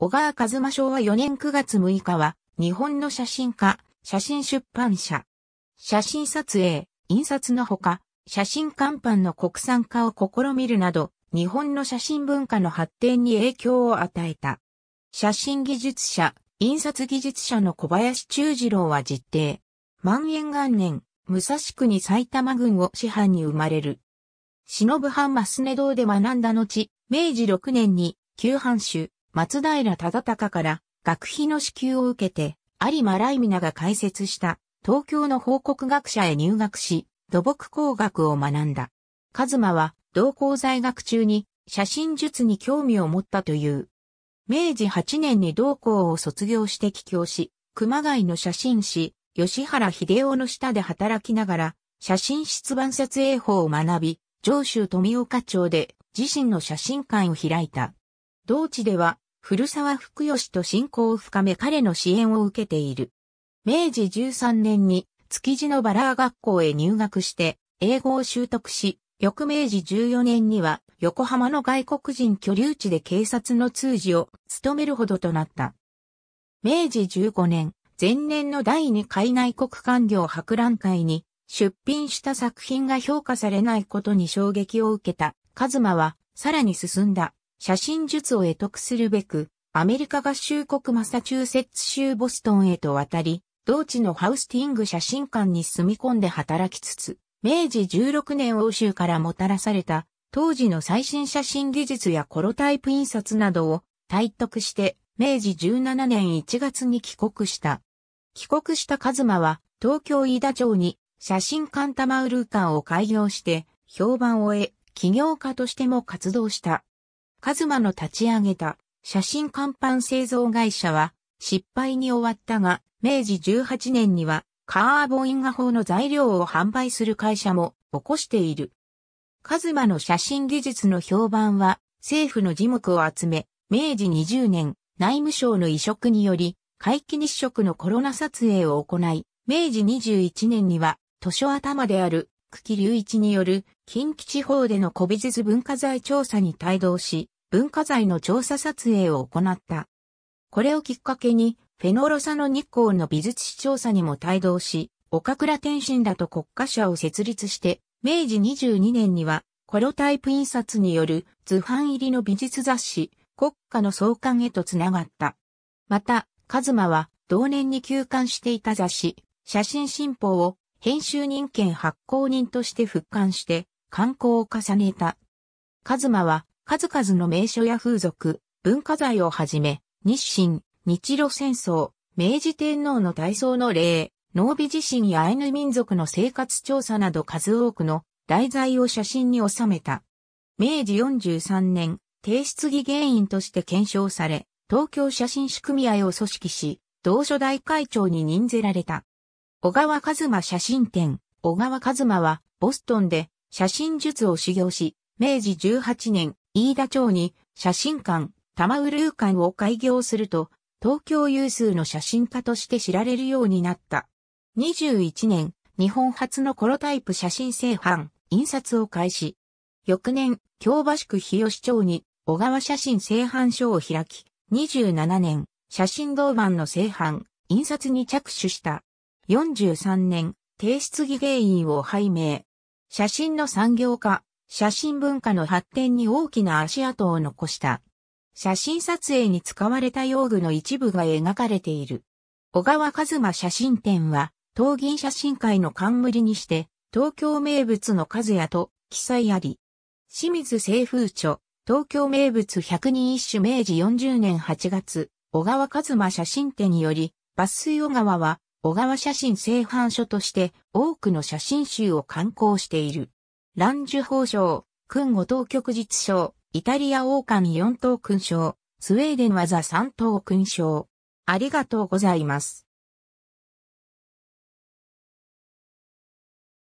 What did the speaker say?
小川和馬賞は4年9月6日は、日本の写真家、写真出版社、写真撮影、印刷のほか、写真看板の国産化を試みるなど、日本の写真文化の発展に影響を与えた。写真技術者、印刷技術者の小林忠次郎は実定。万円元年、武蔵区に埼玉郡を師範に生まれる。忍藩マスネ堂で学んだ後、明治6年に、旧藩主、松平忠敬から学費の支給を受けて、有馬ミナが開設した東京の報告学者へ入学し、土木工学を学んだ。カズマは同校在学中に写真術に興味を持ったという。明治8年に同校を卒業して帰郷し、熊谷の写真師、吉原秀夫の下で働きながら、写真出版撮影法を学び、上州富岡町で自身の写真館を開いた。同地では古沢福義と親交を深め彼の支援を受けている。明治13年に築地のバラー学校へ入学して英語を習得し、翌明治14年には横浜の外国人居留地で警察の通事を務めるほどとなった。明治15年、前年の第2回内国官業博覧会に出品した作品が評価されないことに衝撃を受けた、カズマはさらに進んだ写真術を得得するべく、アメリカ合衆国マサチューセッツ州ボストンへと渡り、同地のハウスティング写真館に住み込んで働きつつ、明治16年欧州からもたらされた、当時の最新写真技術やコロタイプ印刷などを体得して、明治17年1月に帰国した。帰国したカズマは、東京飯田町に写真館タマウルー館を開業して、評判を得、起業家としても活動した。カズマの立ち上げた写真看板製造会社は失敗に終わったが、明治18年にはカーボン画法の材料を販売する会社も起こしている。カズマの写真技術の評判は政府の字幕を集め、明治20年内務省の移植により、皆既日食のコロナ撮影を行い、明治21年には図書頭である久喜隆一による近畿地方での古美術文化財調査に帯同し、文化財の調査撮影を行った。これをきっかけに、フェノロサの日光の美術史調査にも帯同し、岡倉天心らと国家社を設立して、明治22年には、コロタイプ印刷による図版入りの美術雑誌、国家の創刊へとつながった。また、カズマは、同年に休刊していた雑誌、写真新報を編集人権発行人として復刊して、刊行を重ねた。カズマは数々の名所や風俗、文化財をはじめ、日清、日露戦争、明治天皇の体操の例、農美地震やアイヌ民族の生活調査など数多くの題材を写真に収めた。明治43年、提出議原因として検証され、東京写真仕組合を組織し、同書大会長に任ぜられた。小川和馬写真展、小川和馬は、ボストンで写真術を修行し、明治18年、飯田町に写真館、玉売る館を開業すると、東京有数の写真家として知られるようになった。21年、日本初のコロタイプ写真製版、印刷を開始。翌年、京橋区日吉町に小川写真製版所を開き、27年、写真銅板の製版、印刷に着手した。43年、提出技芸員を拝命。写真の産業化、写真文化の発展に大きな足跡を残した。写真撮影に使われた用具の一部が描かれている。小川和馬写真展は、東銀写真会の冠にして、東京名物の数やと記載あり。清水清風著、東京名物百人一首明治40年8月、小川和馬写真展により、抜粋小川は、小川写真製版所として多くの写真集を刊行している。ランジュ法賞、君五等局実賞、イタリア王冠四等勲賞、スウェーデン技三等勲賞。ありがとうございます。